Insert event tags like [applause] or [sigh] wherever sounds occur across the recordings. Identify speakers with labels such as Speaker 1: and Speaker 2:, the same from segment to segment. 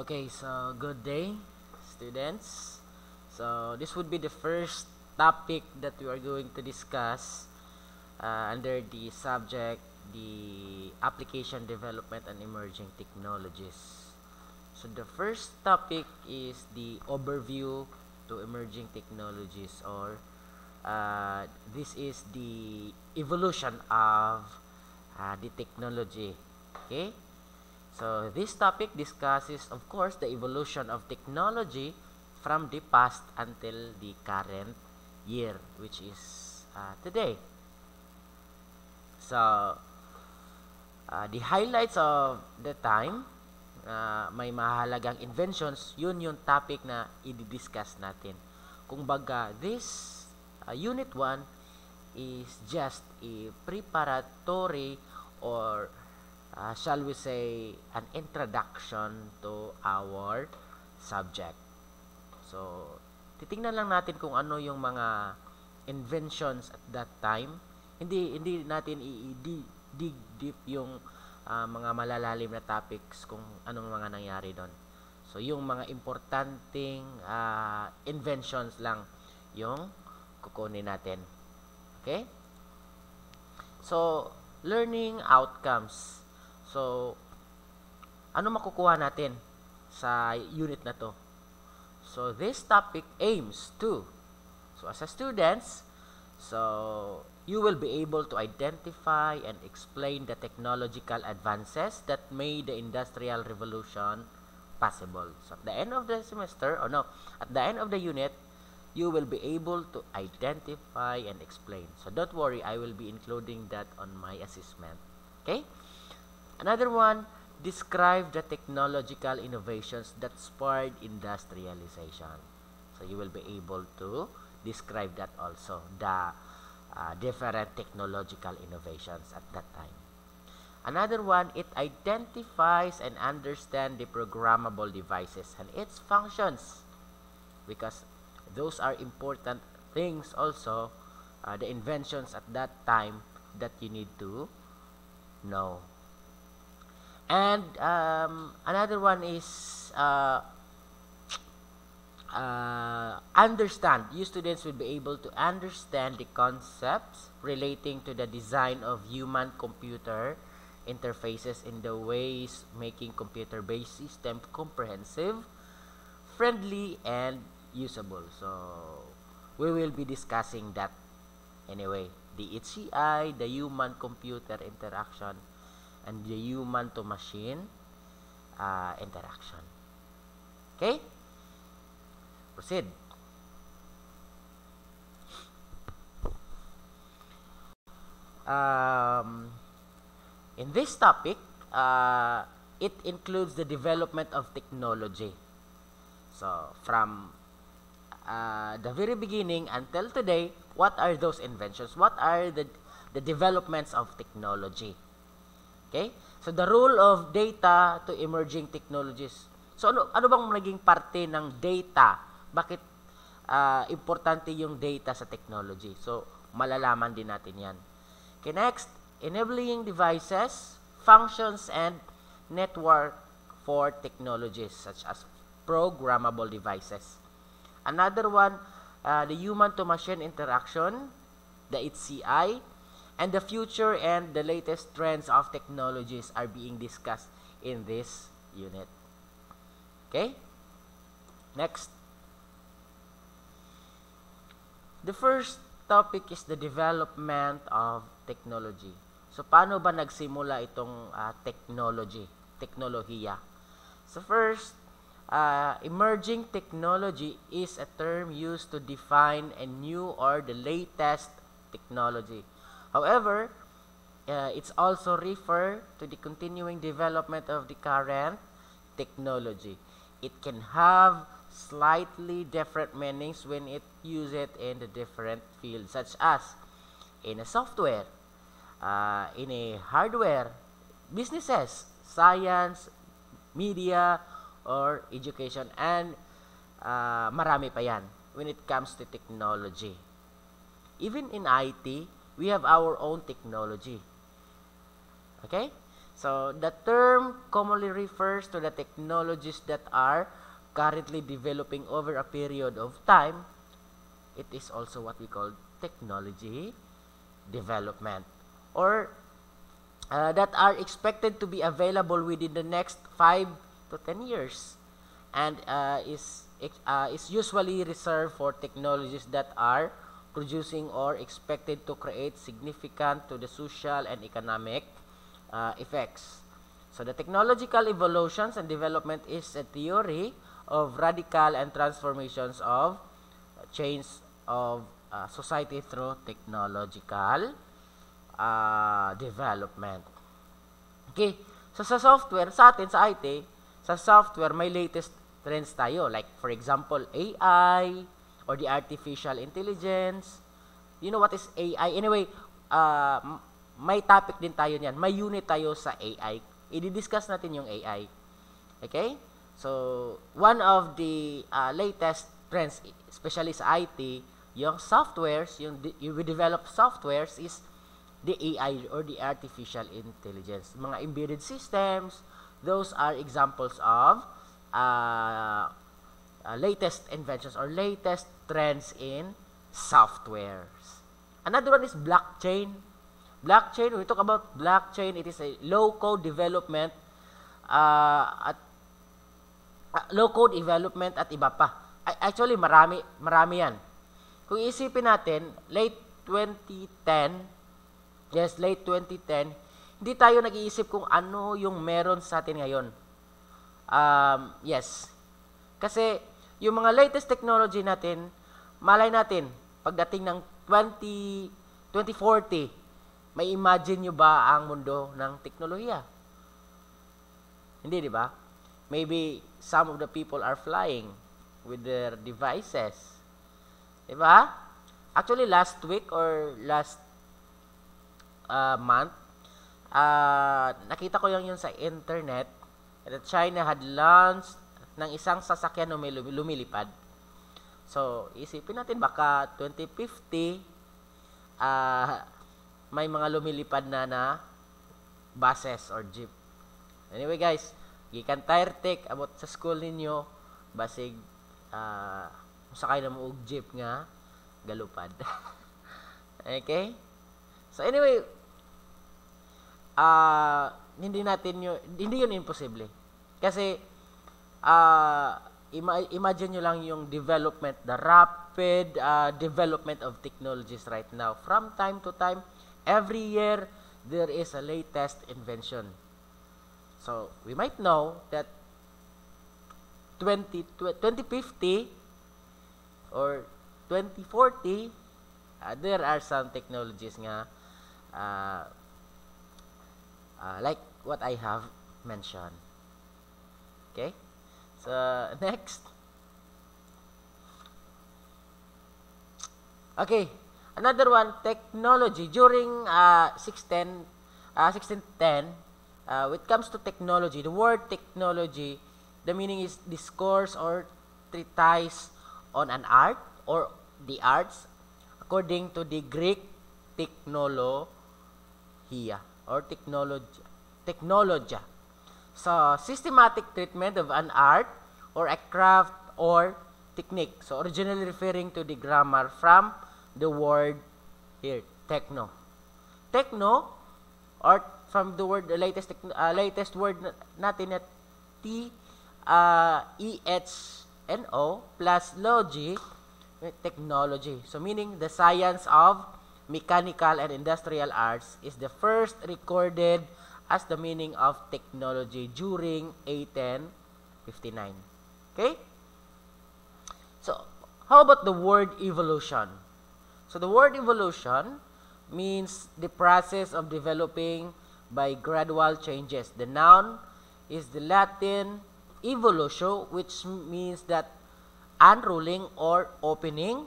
Speaker 1: Okay, so good day, students. So this would be the first topic that we are going to discuss uh, under the subject, the application development and emerging technologies. So the first topic is the overview to emerging technologies or uh, this is the evolution of uh, the technology. Okay. So this topic discusses, of course, the evolution of technology from the past until the current year, which is uh, today. So uh, the highlights of the time, uh, may mahalagang inventions, yun yung topic na i-discuss natin. Kung baga, this uh, unit 1 is just a preparatory or uh, shall we say, an introduction to our subject. So, titingnan lang natin kung ano yung mga inventions at that time. Hindi hindi natin i-dig deep yung uh, mga malalalim na topics kung anong mga nangyari doon. So, yung mga importanteng uh, ah, inventions lang yung kukunin natin. Okay? So, learning outcomes. So, ano makukuha natin sa unit na to? So, this topic aims to. So, as a students, so you will be able to identify and explain the technological advances that made the industrial revolution possible. So, at the end of the semester, or no, at the end of the unit, you will be able to identify and explain. So, don't worry, I will be including that on my assessment. Okay? Another one, describe the technological innovations that spurred industrialization. So you will be able to describe that also, the uh, different technological innovations at that time. Another one, it identifies and understands the programmable devices and its functions because those are important things also, uh, the inventions at that time that you need to know and um, another one is uh, uh, understand you students will be able to understand the concepts relating to the design of human computer interfaces in the ways making computer-based system comprehensive friendly and usable so we will be discussing that anyway the HCI the human computer interaction and the human to machine uh, interaction. Okay? Proceed. Um, in this topic, uh, it includes the development of technology. So, from uh, the very beginning until today, what are those inventions? What are the, the developments of technology? Okay? So the role of data to emerging technologies. So ano ano bang naging parte ng data? Bakit uh, importante yung data sa technology? So malalaman din natin 'yan. Okay, next, enabling devices, functions and network for technologies such as programmable devices. Another one, uh, the human to machine interaction, the HCI, and the future and the latest trends of technologies are being discussed in this unit. Okay? Next. The first topic is the development of technology. So, paano ba nagsimula itong uh, technology, teknolohiya? So, first, uh, emerging technology is a term used to define a new or the latest technology. However, uh, it's also refer to the continuing development of the current technology. It can have slightly different meanings when it use it in the different fields such as in a software, uh, in a hardware, businesses, science, media, or education and uh, marami pa yan when it comes to technology. Even in IT, we have our own technology. Okay? So the term commonly refers to the technologies that are currently developing over a period of time. It is also what we call technology development or uh, that are expected to be available within the next 5 to 10 years and uh, is, uh, is usually reserved for technologies that are producing or expected to create significant to the social and economic uh, effects. So the technological evolutions and development is a theory of radical and transformations of change of uh, society through technological uh, development. Okay, so sa software, sa atin, sa IT, sa software, may latest trends tayo. Like, for example, AI, or the artificial intelligence. You know what is AI? Anyway, uh, may topic din tayo niyan. May unit tayo sa AI. I-discuss natin yung AI. Okay? So, one of the uh, latest trends, especially sa IT, yung softwares, yung de you develop softwares is the AI or the artificial intelligence. Mga embedded systems, those are examples of uh, uh, latest inventions or latest trends in softwares. Another one is blockchain. Blockchain, we talk about blockchain, it is a low-code development uh, at uh, low-code development at iba pa. Actually, marami, marami yan. Kung isipin natin, late 2010, yes, late 2010, hindi tayo nag-iisip kung ano yung meron sa atin ngayon. Um, yes. Kasi yung mga latest technology natin, malay natin, pagdating ng 20, 2040, may imagine nyo ba ang mundo ng teknolohiya? Hindi, di ba? Maybe some of the people are flying with their devices. Di ba? Actually, last week or last uh, month, uh, nakita ko lang yun sa internet that China had launched ng isang sasakyan na lumilipad. So, isipin natin baka 2050 uh, ah, may mga lumilipad na na buses or jeep. Anyway guys, gikan tire tech about sa school ninyo basig uh, sakay na mo og jeep nga galupad. [laughs] okay? So anyway, uh, hindi natin yun, hindi yun imposible. Kasi uh, imagine nyo lang yung development, the rapid uh, development of technologies right now. From time to time, every year, there is a latest invention. So, we might know that 20, 2050 or 2040, uh, ah, there are some technologies nga uh, uh, like what I have mentioned. Okay? next. Okay, another one, technology. During uh, 1610, uh, 1610 uh, when it comes to technology, the word technology, the meaning is discourse or treatise on an art or the arts according to the Greek technologia or technology. technologia. So, systematic treatment of an art or a craft or technique. So, originally referring to the grammar from the word here, techno. Techno or from the word, the latest, uh, latest word natin na T, uh, E, H, N, O plus logic, eh, technology. So, meaning the science of mechanical and industrial arts is the first recorded as the meaning of technology during 1859. Okay? So, how about the word evolution? So, the word evolution means the process of developing by gradual changes. The noun is the Latin evolutio, which means that unrolling or opening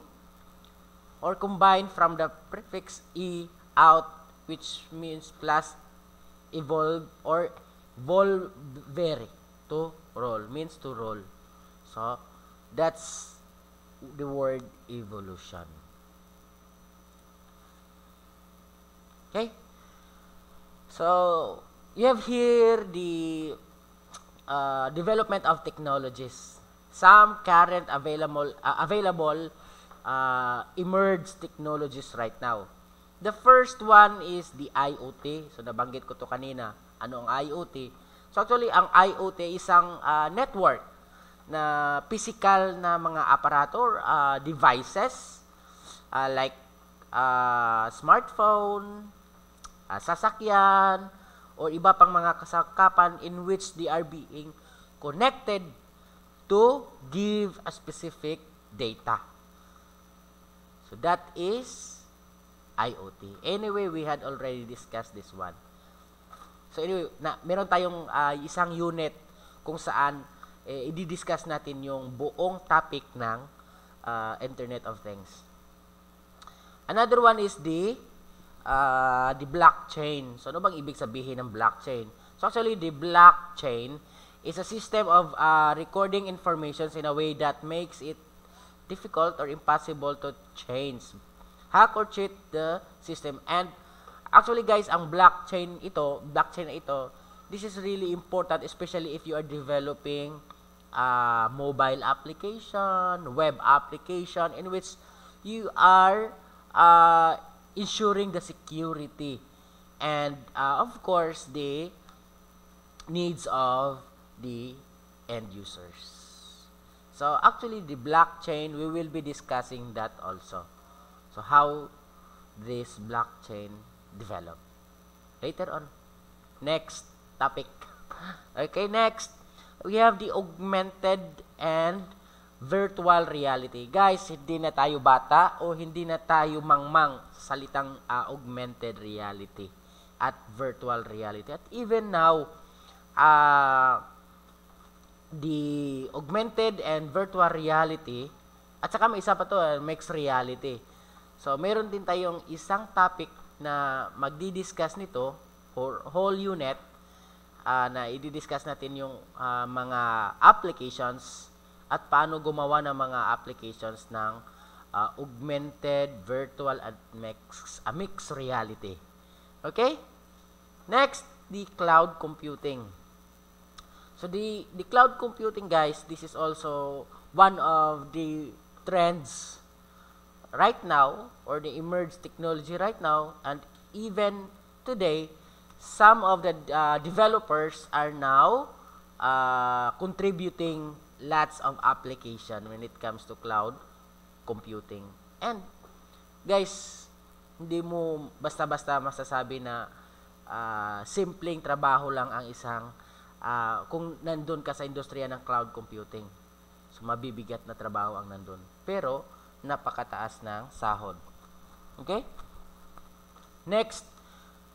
Speaker 1: or combined from the prefix e out, which means plus evolve or volvere to roll, means to roll. So, that's the word evolution. Okay? So, you have here the uh, development of technologies. Some current available, uh, available uh, emerged technologies right now. The first one is the IoT. So, nabanggit ko to kanina. Ano ang IoT? So, actually, ang IoT isang uh, network na physical na mga aparato uh, devices uh, like uh, smartphone, uh, sasakyan, or iba pang mga kasakapan in which they are being connected to give a specific data. So that is IoT. Anyway, we had already discussed this one. So anyway, na, meron tayong uh, isang unit kung saan eh, i-discuss natin yung buong topic ng uh, Internet of Things. Another one is the uh, the blockchain. So ano bang ibig sabihin ng blockchain? So actually the blockchain is a system of uh, recording information in a way that makes it difficult or impossible to change, hack or cheat the system. And actually guys, ang blockchain ito, blockchain ito, this is really important especially if you are developing uh, mobile application, web application in which you are uh, ensuring the security and uh, of course the needs of the end users. So actually the blockchain, we will be discussing that also. So how this blockchain develop later on. Next topic. [laughs] okay, next. we have the augmented and virtual reality. Guys, hindi na tayo bata o hindi na tayo mangmang sa salitang uh, augmented reality at virtual reality. At even now, uh, the augmented and virtual reality at saka may isa pa to, uh, mixed reality. So, meron din tayong isang topic na magdi-discuss nito for whole unit uh, na i-discuss natin yung uh, mga applications at paano gumawa ng mga applications ng uh, augmented virtual at mixed, uh, mixed reality. Okay? Next, the cloud computing. So the the cloud computing guys, this is also one of the trends right now or the emerged technology right now and even today some of the uh, developers are now uh, contributing lots of application when it comes to cloud computing. And guys, hindi mo basta-basta masasabi na uh, simpleng trabaho lang ang isang uh, kung nandun ka sa industriya ng cloud computing. So mabibigat na trabaho ang nandun. Pero napakataas ng sahod. Okay? Next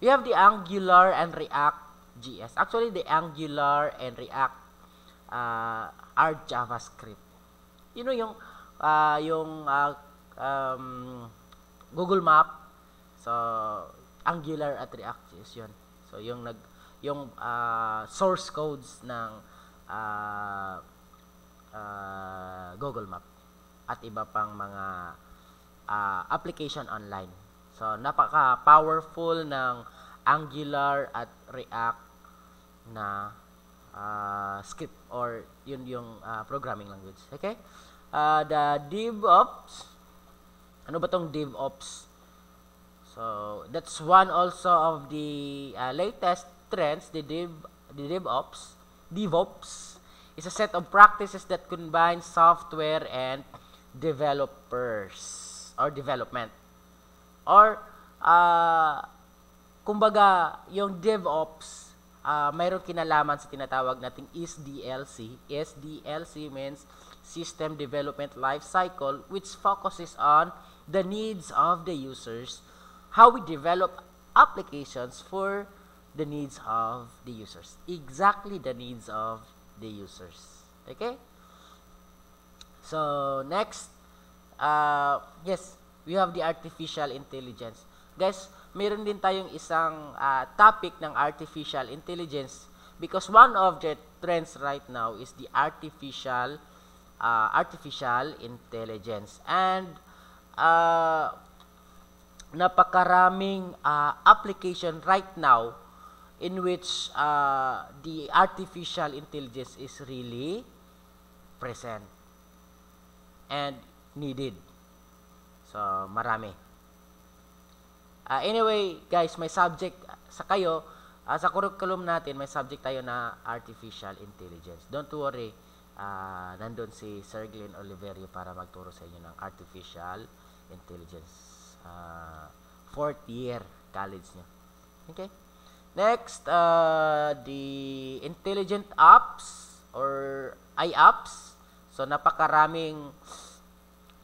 Speaker 1: we have the Angular and React JS. Actually, the Angular and React uh, are JavaScript. You know yung uh, yung uh, um, Google Map so Angular at React is yun. So yung nag yung uh, source codes ng uh, uh, Google Map at iba pang mga uh, application online. So, napaka-powerful ng Angular at React na uh, script or yun yung uh, programming language. Okay? Uh, the DevOps, ano ba tong DevOps? So, that's one also of the uh, latest trends, the, Dev, the DevOps. DevOps is a set of practices that combine software and developers or development. Or, uh, kumbaga, yung DevOps, uh, mayroon kinalaman sa tinatawag nating SDLC. SDLC means System Development Life Cycle which focuses on the needs of the users, how we develop applications for the needs of the users. Exactly the needs of the users. Okay? So, next. Uh, yes? we have the artificial intelligence. Guys, meron din tayong isang uh, topic ng artificial intelligence because one of the trends right now is the artificial uh, artificial intelligence and uh, napakaraming uh, application right now in which uh, the artificial intelligence is really present and needed So, marami. Uh, anyway, guys, may subject sa kayo, uh, sa curriculum natin, may subject tayo na artificial intelligence. Don't worry, uh, nandun si Sir Glenn Oliverio para magturo sa inyo ng artificial intelligence. Uh, fourth year college niya. Okay? Next, uh, the intelligent apps or iApps. So, napakaraming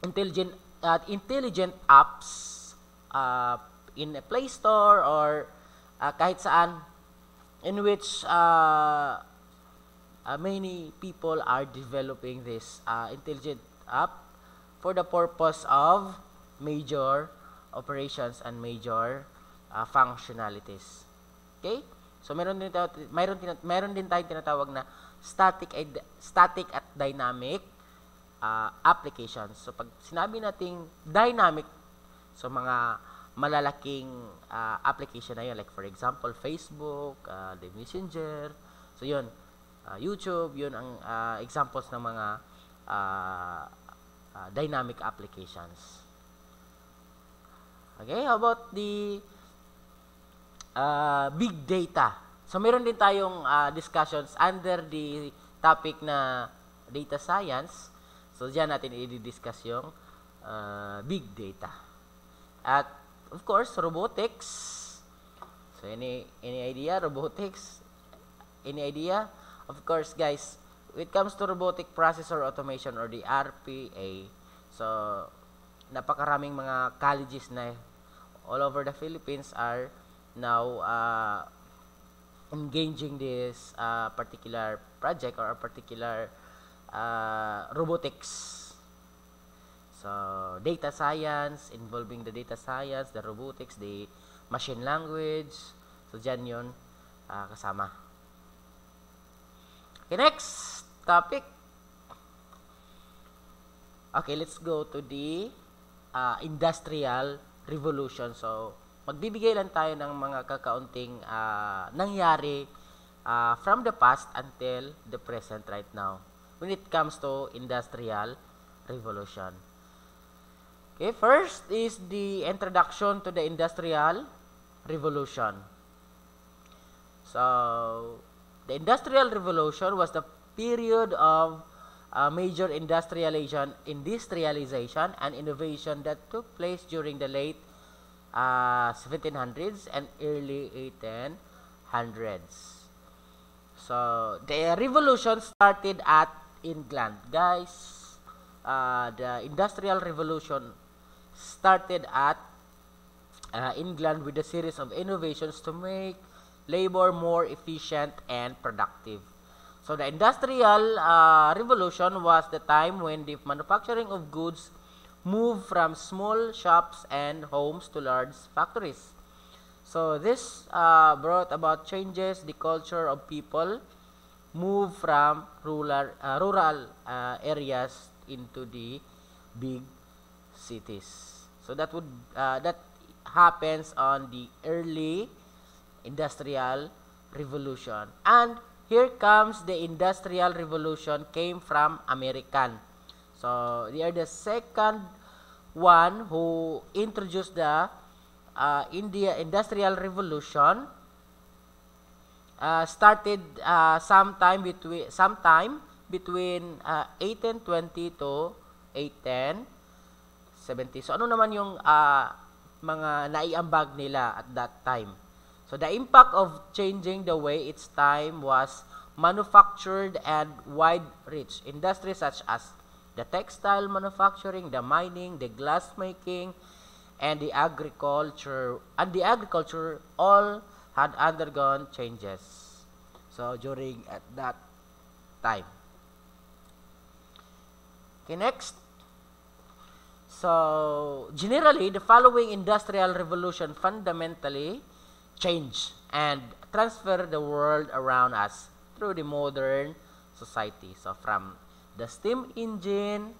Speaker 1: intelligent at intelligent apps uh, in a Play Store or uh, kahit saan in which uh, uh, many people are developing this uh, intelligent app for the purpose of major operations and major uh, functionalities. Okay? So meron din tayo, meron meron din tayong tinatawag na static static at dynamic uh, applications. So pag sinabi nating dynamic, so mga malalaking uh, application na yun. Like for example, Facebook, uh, the Messenger, so yun, uh, YouTube, yun ang uh, examples ng mga uh, uh, dynamic applications. Okay, how about the uh, big data? So meron din tayong uh, discussions under the topic na data science. So, dyan natin i-discuss yung uh, big data. At, of course, robotics. So, any, any idea? Robotics? Any idea? Of course, guys, when it comes to robotic processor automation or the RPA, so, napakaraming mga colleges na all over the Philippines are now uh, engaging this uh, particular project or a particular uh, robotics. So, data science, involving the data science, the robotics, the machine language. So, dyan yun uh, kasama. Okay, next topic. Okay, let's go to the uh, industrial revolution. So, magbibigay lang tayo ng mga kakaunting uh, nangyari uh, from the past until the present right now. when it comes to industrial revolution. Okay, first is the introduction to the industrial revolution. So, the industrial revolution was the period of uh, major industrialization, industrialization and innovation that took place during the late uh, 1700s and early 1800s. So, the revolution started at England. Guys, uh, the Industrial Revolution started at uh, England with a series of innovations to make labor more efficient and productive. So the Industrial uh, Revolution was the time when the manufacturing of goods moved from small shops and homes to large factories. So this uh, brought about changes the culture of people move from rural, uh, rural uh, areas into the big cities. So that would uh, that happens on the early industrial revolution. And here comes the industrial revolution came from American. So they are the second one who introduced the uh, India industrial revolution Uh, started uh, sometime between sometime between uh, 1820 to 810 70. So ano naman yung uh, mga naiambag nila at that time? So the impact of changing the way its time was manufactured and wide reach. Industries such as the textile manufacturing, the mining, the glass making, and the agriculture and the agriculture all had undergone changes. So during at that time. Okay, next. So generally, the following industrial revolution fundamentally changed and transferred the world around us through the modern society. So from the steam engine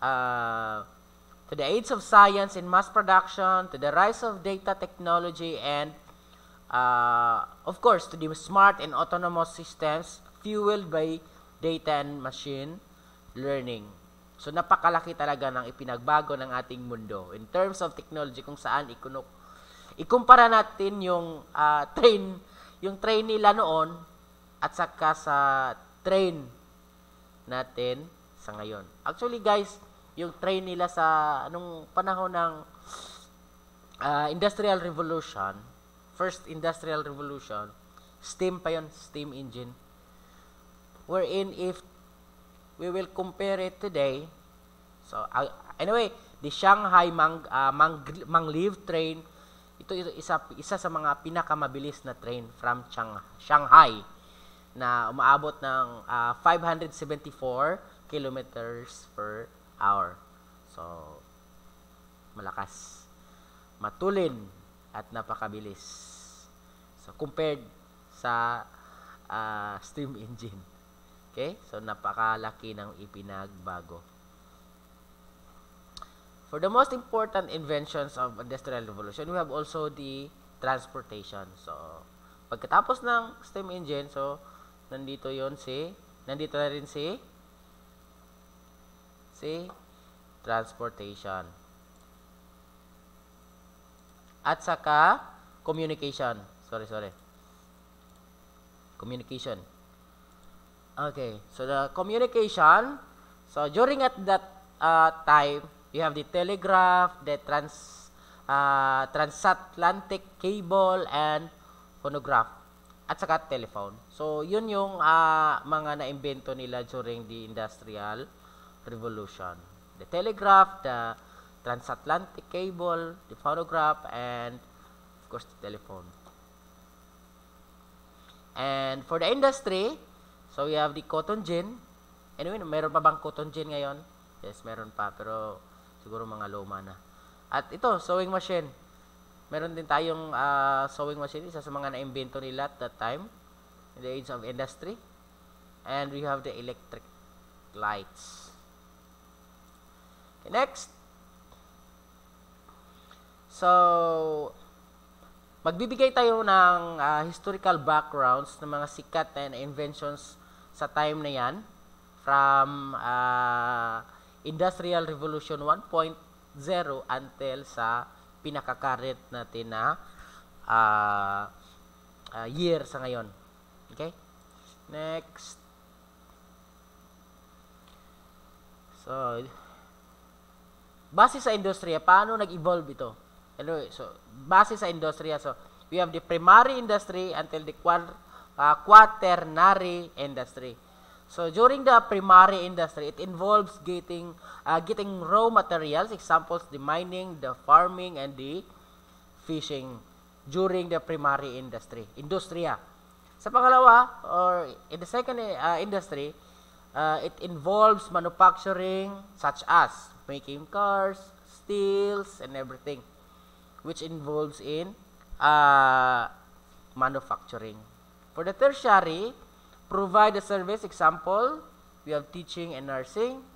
Speaker 1: uh, to the age of science in mass production to the rise of data technology and uh, of course, to the smart and autonomous systems fueled by data and machine learning. So, napakalaki talaga ng ipinagbago ng ating mundo in terms of technology kung saan ikunok, ikumpara natin yung uh, [laughs] train, yung train nila noon at saka sa train natin sa ngayon. Actually, guys, yung train nila sa anong panahon ng uh, Industrial Revolution, first industrial revolution, steam pa yon, steam engine, wherein if we will compare it today, so uh, anyway, the Shanghai Mang, uh, Mang, Manglive train, ito, ito isa, isa sa mga pinakamabilis na train from Chang, Shanghai na umaabot ng uh, ah, 574 kilometers per hour. So, malakas. Matulin at napakabilis. So, compared sa uh, steam [laughs] engine. Okay? So, napakalaki ng ipinagbago. For the most important inventions of industrial revolution, we have also the transportation. So, pagkatapos ng steam engine, so, nandito yon si, nandito na rin si, si transportation at saka communication. Sorry, sorry. Communication. Okay, so the communication, so during at that uh, time, you have the telegraph, the trans uh, transatlantic cable, and phonograph, at saka telephone. So, yun yung uh, mga naimbento nila during the industrial revolution. The telegraph, the transatlantic cable, the phonograph, and of course the telephone. And for the industry, so we have the cotton gin. Anyway, meron pa bang cotton gin ngayon? Yes, meron pa, pero siguro mga luma na. At ito, sewing machine. Meron din tayong uh, sewing machine, isa sa mga na-invento nila at that time, in the age of industry. And we have the electric lights. Okay, next, So, magbibigay tayo ng uh, historical backgrounds ng mga sikat na inventions sa time na yan from uh, Industrial Revolution 1.0 until sa pinakakarent natin na uh, uh, year sa ngayon. Okay? Next. So, base sa industriya, paano nag-evolve ito? Hello, so base sa industriya, so we have the primary industry until the quad, uh, quaternary industry. So during the primary industry, it involves getting uh, getting raw materials, examples the mining, the farming, and the fishing during the primary industry, industriya. Sa pangalawa, or in the second uh, industry, uh, it involves manufacturing such as making cars, steels, and everything. which involves in uh, manufacturing. For the tertiary, provide the service example, we have teaching and nursing.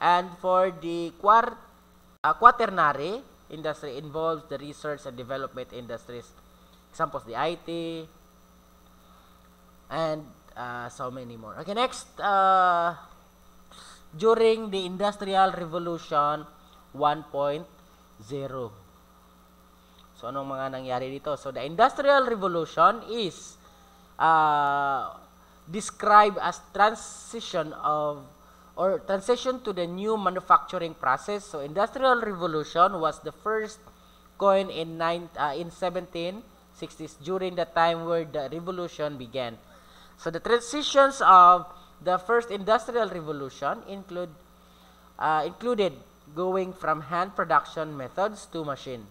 Speaker 1: And for the quart uh, quaternary industry involves the research and development industries, examples the IT, and uh, so many more. Okay, next, uh, during the Industrial Revolution 1.0. So anong mga nangyari dito? So the Industrial Revolution is uh, described as transition of or transition to the new manufacturing process. So Industrial Revolution was the first coin in nine, uh, in 1760s during the time where the revolution began. So the transitions of the first industrial revolution include uh, included going from hand production methods to machine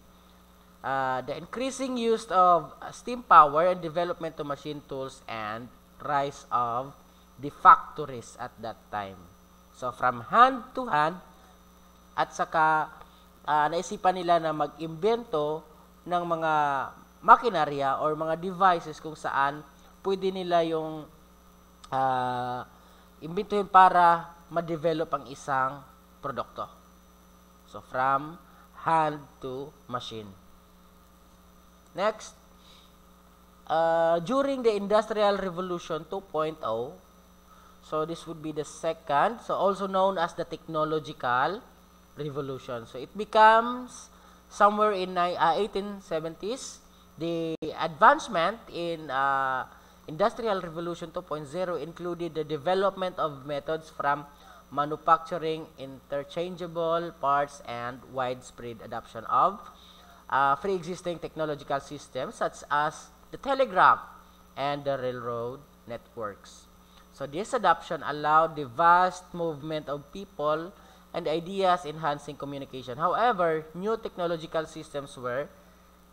Speaker 1: uh, the increasing use of steam power and development of machine tools and rise of the factories at that time. So, from hand to hand, at saka uh, naisipan nila na mag-imbento ng mga makinarya or mga devices kung saan pwede nila yung uh, imbintuhin para ma-develop ang isang produkto. So, from hand to machine. Next, uh, during the Industrial Revolution 2.0, so this would be the second, so also known as the technological revolution. So it becomes somewhere in uh, 1870s, the advancement in uh, Industrial Revolution 2.0 included the development of methods from manufacturing interchangeable parts and widespread adoption of uh, pre-existing technological systems such as the telegraph and the railroad networks. So this adoption allowed the vast movement of people and ideas enhancing communication. However, new technological systems were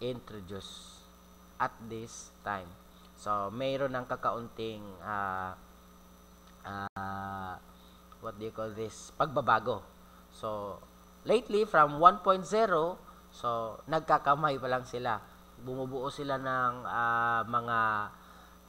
Speaker 1: introduced at this time. So, mayroon ng kakaunting uh, uh, what do you call this? Pagbabago. So, lately from 1.0 So, nagkakamay pa lang sila. Bumubuo sila ng uh, mga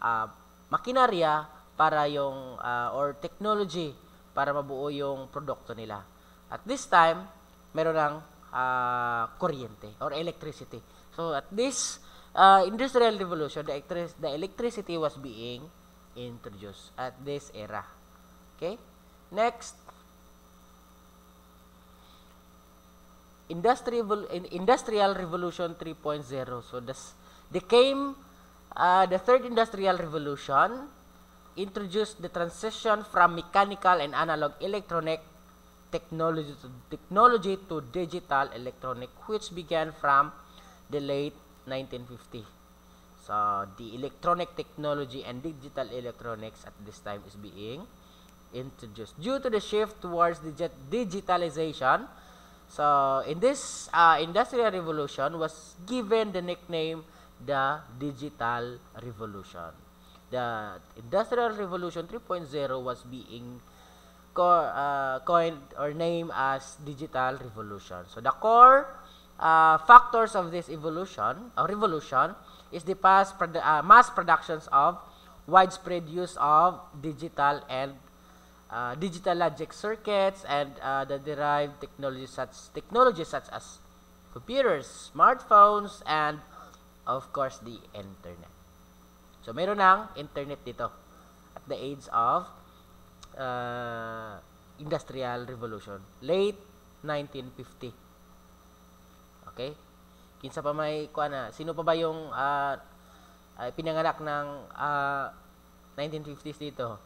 Speaker 1: uh, makinarya para yung uh, or technology para mabuo yung produkto nila. At this time, meron lang uh, kuryente or electricity. So at this uh, industrial revolution, the, electric the electricity was being introduced at this era. Okay? Next, industrial, industrial revolution 3.0. So, this, they came, uh, the third industrial revolution introduced the transition from mechanical and analog electronic technology to, technology to digital electronic, which began from the late 1950. So, the electronic technology and digital electronics at this time is being introduced. Due to the shift towards digitalization, so in this uh, industrial revolution was given the nickname the digital revolution. The industrial revolution 3.0 was being co uh, coined or named as digital revolution. So the core uh, factors of this evolution or uh, revolution is the produ uh, mass productions of widespread use of digital and uh, digital logic circuits and uh, the derived technologies such technologies such as computers, smartphones, and of course the internet. So meron ng internet dito at the age of uh, industrial revolution, late 1950. Okay? Kinsa pa may kuha sino pa ba yung uh, uh, pinanganak ng uh, 1950s dito?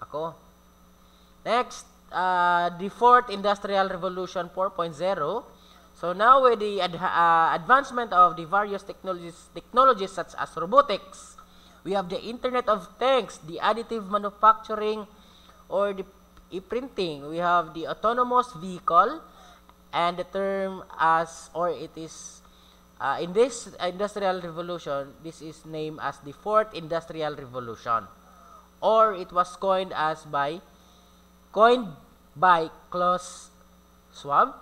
Speaker 1: Ako. Next, uh, the fourth industrial revolution 4.0. So now with the ad uh, advancement of the various technologies, technologies such as robotics, we have the Internet of Things, the additive manufacturing, or the e-printing. We have the autonomous vehicle, and the term as, or it is, uh, in this industrial revolution, this is named as the fourth industrial revolution or it was coined as by coined by Klaus Schwab,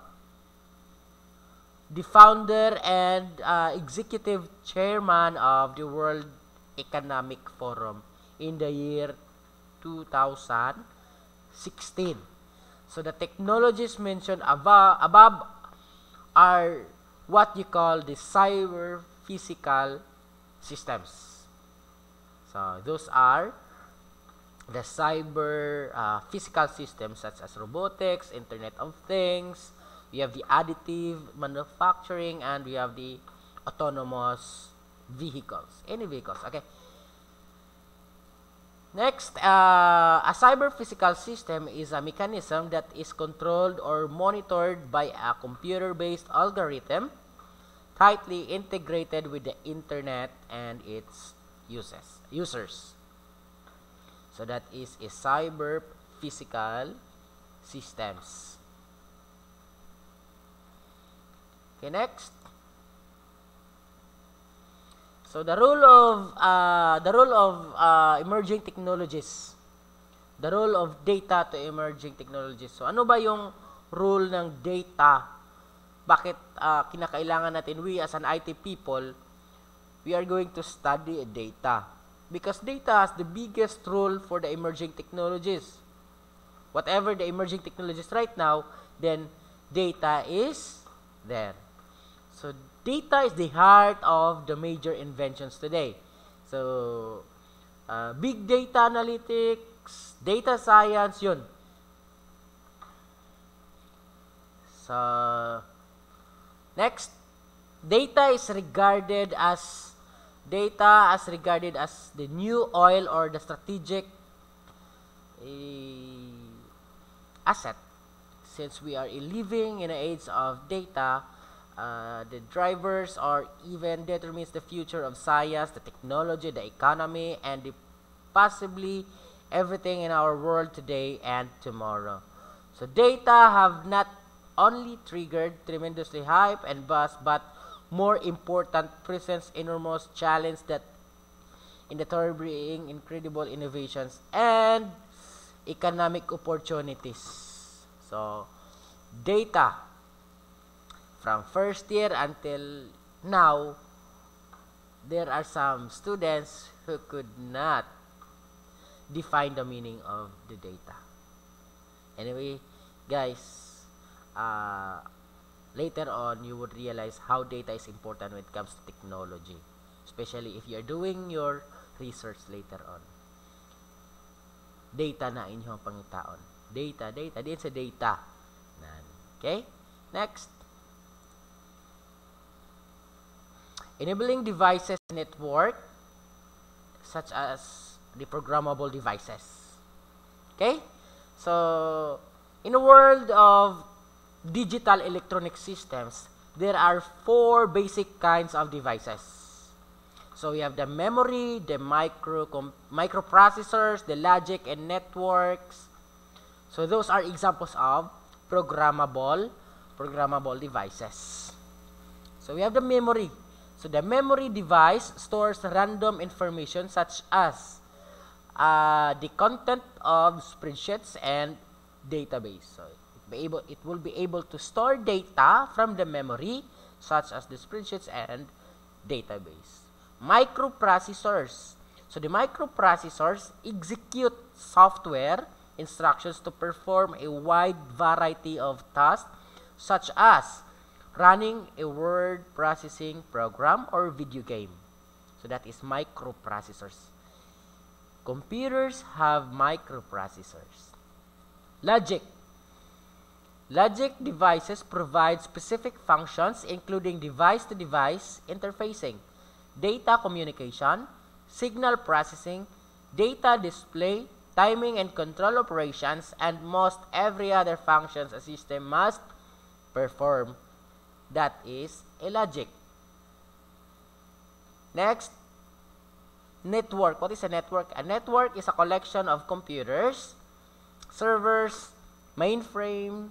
Speaker 1: the founder and uh, executive chairman of the World Economic Forum in the year 2016. So the technologies mentioned above, above are what you call the cyber physical systems. So those are the cyber uh, physical systems such as robotics, Internet of Things, we have the additive manufacturing, and we have the autonomous vehicles, any vehicles, okay? Next, uh, a cyber physical system is a mechanism that is controlled or monitored by a computer-based algorithm tightly integrated with the internet and its uses, users. So that is a cyber physical systems. Okay, next. So the role of uh, the role of uh, emerging technologies. The role of data to emerging technologies. So ano ba yung role ng data? Bakit uh, kinakailangan natin we as an IT people we are going to study data. because data has the biggest role for the emerging technologies. Whatever the emerging technologies right now, then data is there. So data is the heart of the major inventions today. So uh, big data analytics, data science, yun. So next, data is regarded as data as regarded as the new oil or the strategic uh, asset. Since we are living in an age of data, uh, the drivers or even determines the future of science, the technology, the economy, and the possibly everything in our world today and tomorrow. So data have not only triggered tremendously hype and buzz, but more important, presents enormous challenge that in the third bringing incredible innovations and economic opportunities. So, data from first year until now, there are some students who could not define the meaning of the data. Anyway, guys, uh, later on you would realize how data is important when it comes to technology especially if you're doing your research later on data na inyo pangitaon data data din sa data Nan. okay next enabling devices network such as the programmable devices okay so in a world of digital electronic systems, there are four basic kinds of devices. So we have the memory, the micro microprocessors, the logic and networks. So those are examples of programmable programmable devices. So we have the memory. So the memory device stores random information such as uh, the content of spreadsheets and database. So be able, it will be able to store data from the memory, such as the spreadsheets and database. Microprocessors. So the microprocessors execute software instructions to perform a wide variety of tasks, such as running a word processing program or video game. So that is microprocessors. Computers have microprocessors. Logic. Logic devices provide specific functions including device-to-device -device interfacing, data communication, signal processing, data display, timing and control operations, and most every other functions a system must perform. That is a logic. Next, network. What is a network? A network is a collection of computers, servers, mainframe,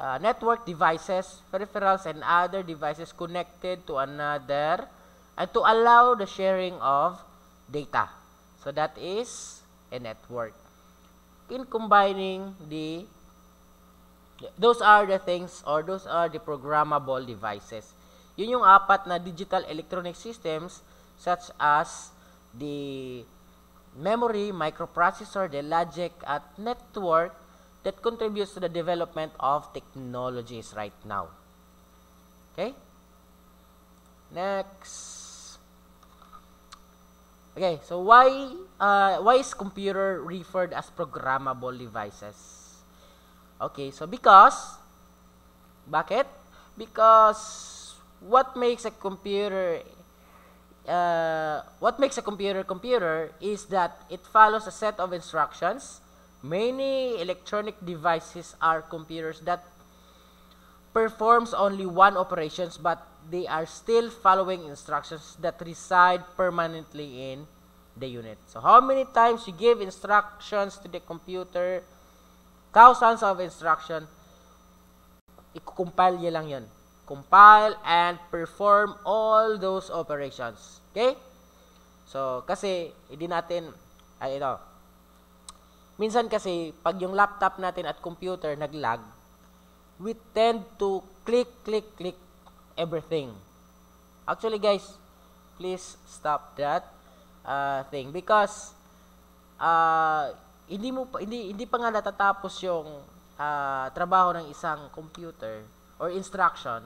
Speaker 1: Uh, network devices, peripherals, and other devices connected to another and to allow the sharing of data. So that is a network. In combining the, those are the things or those are the programmable devices. Yun yung apat na digital electronic systems such as the memory, microprocessor, the logic, at network that contributes to the development of technologies right now. Okay? Next. Okay, so why uh, why is computer referred as programmable devices? Okay, so because Bucket. Because what makes a computer uh, what makes a computer computer is that it follows a set of instructions Many electronic devices are computers that performs only one operations but they are still following instructions that reside permanently in the unit. So how many times you give instructions to the computer, thousands of instruction, i-compile niya lang yun. Compile and perform all those operations. Okay? So, kasi, hindi natin, ay ito, Minsan kasi, pag yung laptop natin at computer nag-lag, we tend to click, click, click everything. Actually, guys, please stop that uh, thing because uh, hindi mo pa, hindi hindi pa nga natatapos yung uh, trabaho ng isang computer or instruction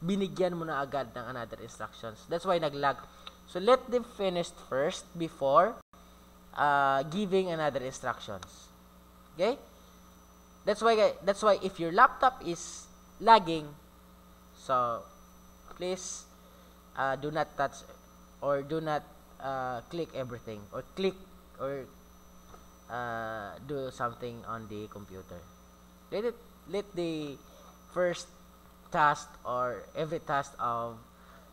Speaker 1: binigyan mo na agad ng another instructions that's why naglag so let them finish first before Uh, giving another instructions. Okay? That's why that's why if your laptop is lagging, so please uh, do not touch or do not uh, click everything or click or uh, do something on the computer. Let it let the first task or every task of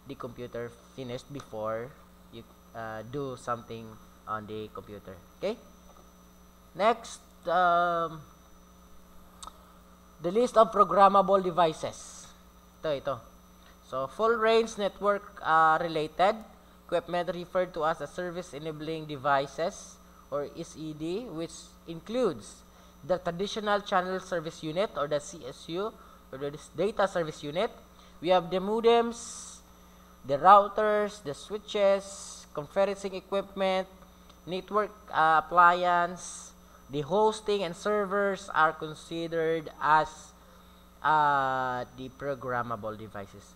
Speaker 1: the computer finished before you uh, do something on the computer. Okay? Next, um, the list of programmable devices. Ito, ito. So, full range network uh, related equipment referred to as a service enabling devices or SED which includes the traditional channel service unit or the CSU or the data service unit. We have the modems, the routers, the switches, conferencing equipment, network uh, appliance, the hosting and servers are considered as uh, the programmable devices.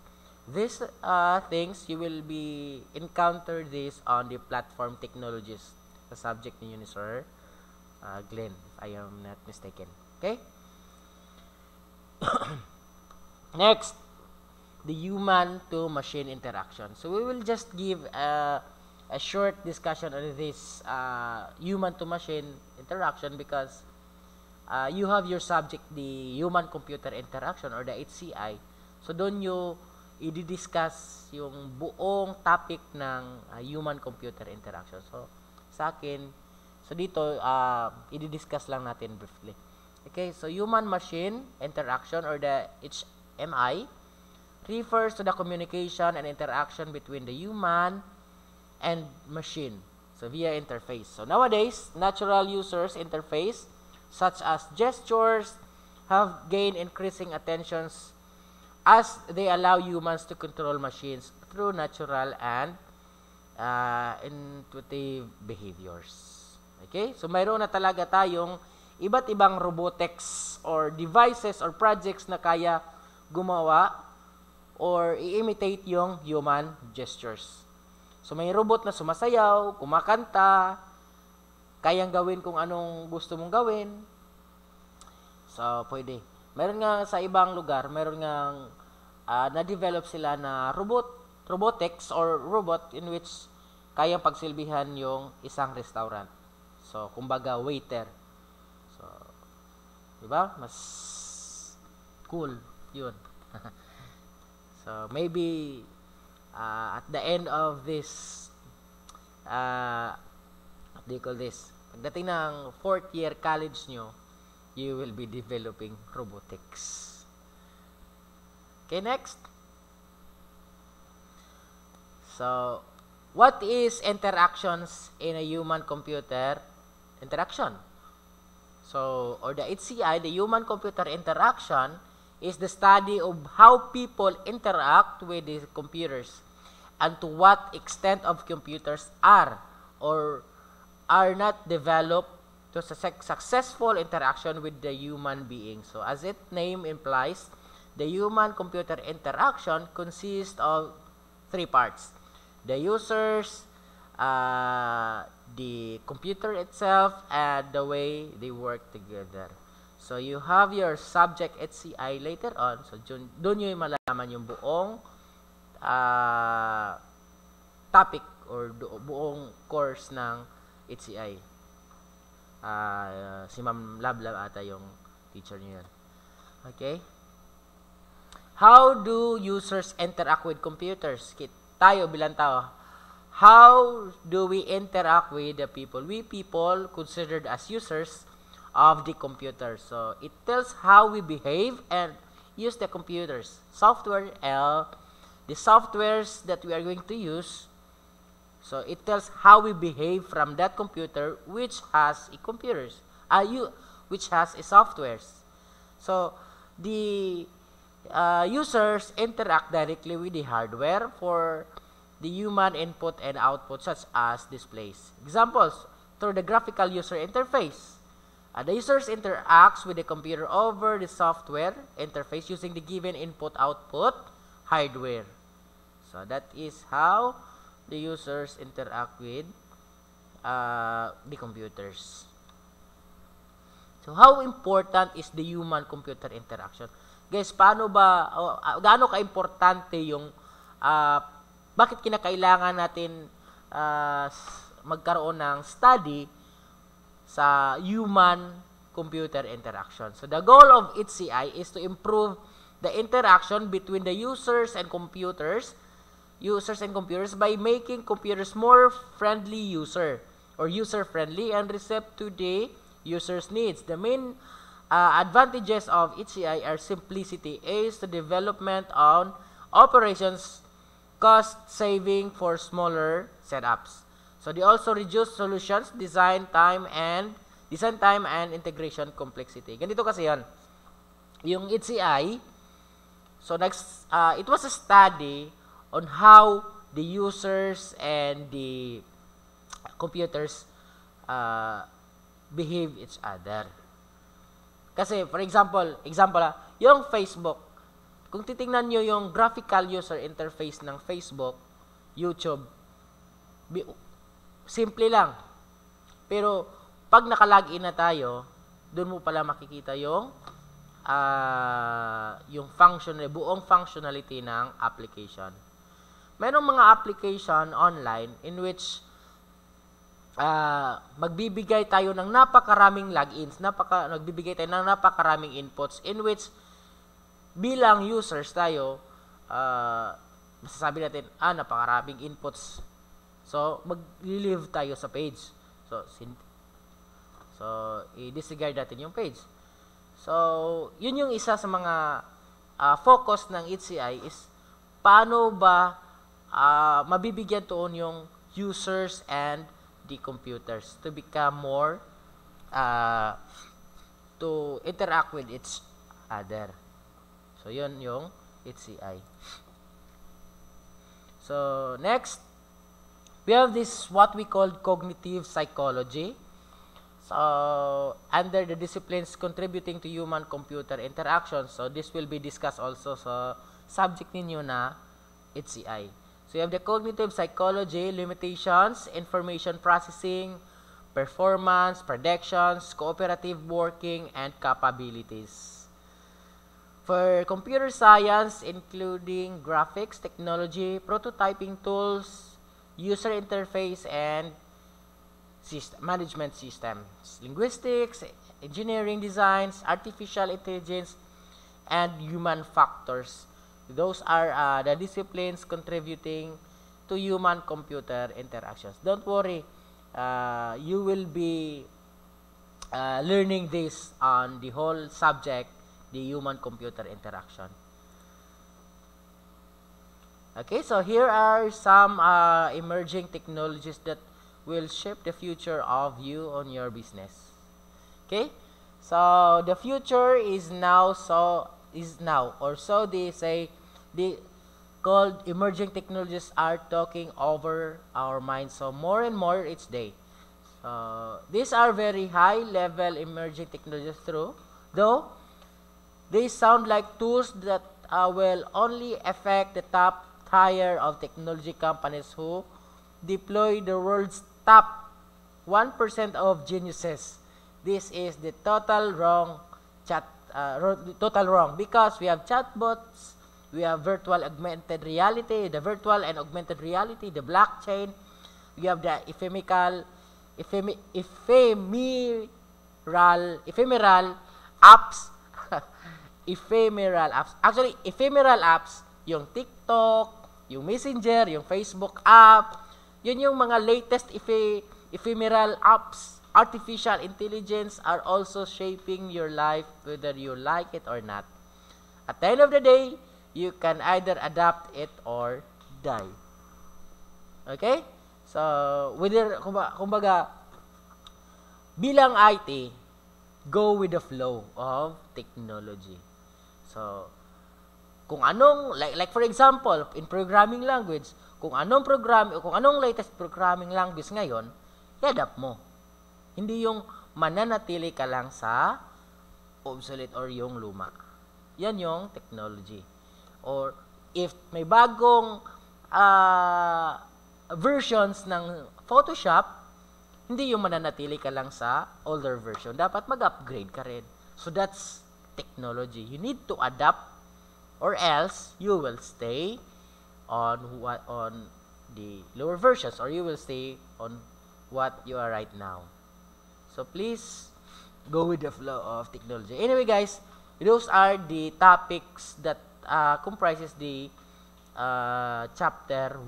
Speaker 1: These uh, things, you will be encounter this on the platform technologies, the subject ni yun, sir, uh, Glenn, if I am not mistaken. Okay? [coughs] Next, the human-to-machine interaction. So, we will just give a uh, a short discussion on this uh, human-to-machine interaction because uh, you have your subject, the human-computer interaction or the HCI. So, don't you i-discuss yung buong topic ng uh, human-computer interaction. So, sa akin, so dito, uh, i-discuss lang natin briefly. Okay, so human-machine interaction or the HMI refers to the communication and interaction between the human and and machine. So via interface. So nowadays, natural users interface such as gestures have gained increasing attentions as they allow humans to control machines through natural and uh, intuitive behaviors. Okay? So mayroon na talaga tayong iba't ibang robotics or devices or projects na kaya gumawa or i-imitate yung human gestures. So may robot na sumasayaw, kumakanta, kayang gawin kung anong gusto mong gawin. So pwede. Meron nga sa ibang lugar, meron nga uh, na-develop sila na robot, robotics or robot in which kayang pagsilbihan yung isang restaurant. So, kumbaga waiter. So, 'di ba? Mas cool 'yun. [laughs] so, maybe uh, at the end of this uh, what do you call this pagdating ng fourth year college nyo you will be developing robotics okay next so what is interactions in a human computer interaction so or the HCI the human computer interaction is the study of how people interact with the computers and to what extent of computers are or are not developed to successful interaction with the human being. So as its name implies, the human-computer interaction consists of three parts. The users, uh, the computer itself, and the way they work together. So you have your subject HCI later on. So dun, dun yung malaman yung buong uh, topic or do, buong course ng HCI. Uh, ah, si Ma'am Lablab ata yung teacher niya. Okay? How do users interact with computers? Kit, tayo bilang tao, how do we interact with the people? We people considered as users of the computer. So, it tells how we behave and use the computers, software, and the softwares that we are going to use so it tells how we behave from that computer which has a computers uh, you, which has a softwares so the uh, users interact directly with the hardware for the human input and output such as displays. Examples, through the graphical user interface. Uh, the users interacts with the computer over the software interface using the given input-output hardware. So that is how the users interact with uh, the computers. So how important is the human-computer interaction? Guys, paano ba, oh, gaano ka-importante yung, uh, bakit kinakailangan natin uh, magkaroon ng study sa human-computer interaction. So the goal of HCI is to improve the interaction between the users and computers users and computers by making computers more friendly user or user-friendly and receptive to the user's needs. The main uh, advantages of HCI are simplicity aids the development on operations cost saving for smaller setups. So they also reduce solutions, design time, and design time and integration complexity. Ganito kasi yan. Yung HCI, so next, uh, it was a study on how the users and the computers uh, behave each other. Kasi, for example, example ah, yung Facebook, kung titingnan nyo yung graphical user interface ng Facebook, YouTube, simple lang. Pero, pag nakalagin na tayo, doon mo pala makikita yung uh, yung function, buong functionality ng application merong mga application online in which uh, magbibigay tayo ng napakaraming logins, napaka, nagbibigay tayo ng napakaraming inputs in which bilang users tayo, uh, masasabi natin, ah, napakaraming inputs. So, mag-live tayo sa page. So, sin so i-disregard natin yung page. So, yun yung isa sa mga uh, focus ng HCI is paano ba uh, mabibigyan doon yung users and the computers to become more uh, to interact with its other. So, yun yung HCI. So, next, we have this what we call cognitive psychology. So, under the disciplines contributing to human-computer interaction, so this will be discussed also sa so subject ninyo na HCI. So you have the cognitive psychology, limitations, information processing, performance, predictions, cooperative working, and capabilities. For computer science, including graphics, technology, prototyping tools, user interface, and system, management systems, linguistics, engineering designs, artificial intelligence, and human factors those are uh, the disciplines contributing to human-computer interactions. Don't worry, uh, you will be uh, learning this on the whole subject, the human-computer interaction. Okay, so here are some uh, emerging technologies that will shape the future of you on your business. Okay, so the future is now so is now or so they say the called emerging technologies are talking over our minds so more and more each day uh, these are very high level emerging technologies through though they sound like tools that uh, will only affect the top tier of technology companies who deploy the world's top 1% of geniuses. This is the total wrong chat uh, total wrong because we have chatbots, we have virtual augmented reality, the virtual and augmented reality, the blockchain, we have the ephemeral, ephemi, ephemeral, ephemeral apps, [laughs] ephemeral apps. Actually, ephemeral apps, yung TikTok, yung Messenger, yung Facebook app, yun yung mga latest ephemeral apps artificial intelligence are also shaping your life whether you like it or not. At the end of the day, you can either adapt it or die. Okay? So, whether, kumbaga, bilang IT, go with the flow of technology. So, kung anong, like, like for example, in programming language, kung anong program, kung anong latest programming language ngayon, i-adapt mo. Hindi yung mananatili ka lang sa obsolete or yung luma. Yan yung technology. Or if may bagong uh, versions ng Photoshop, hindi yung mananatili ka lang sa older version. Dapat mag-upgrade ka rin. So that's technology. You need to adapt or else you will stay on what on the lower versions or you will stay on what you are right now. So please go with the flow of technology. Anyway, guys, those are the topics that uh, comprises the uh, chapter 1.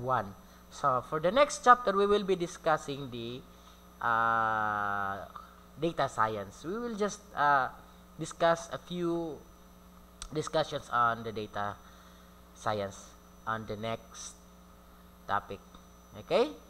Speaker 1: So for the next chapter, we will be discussing the uh, data science. We will just uh, discuss a few discussions on the data science on the next topic. Okay?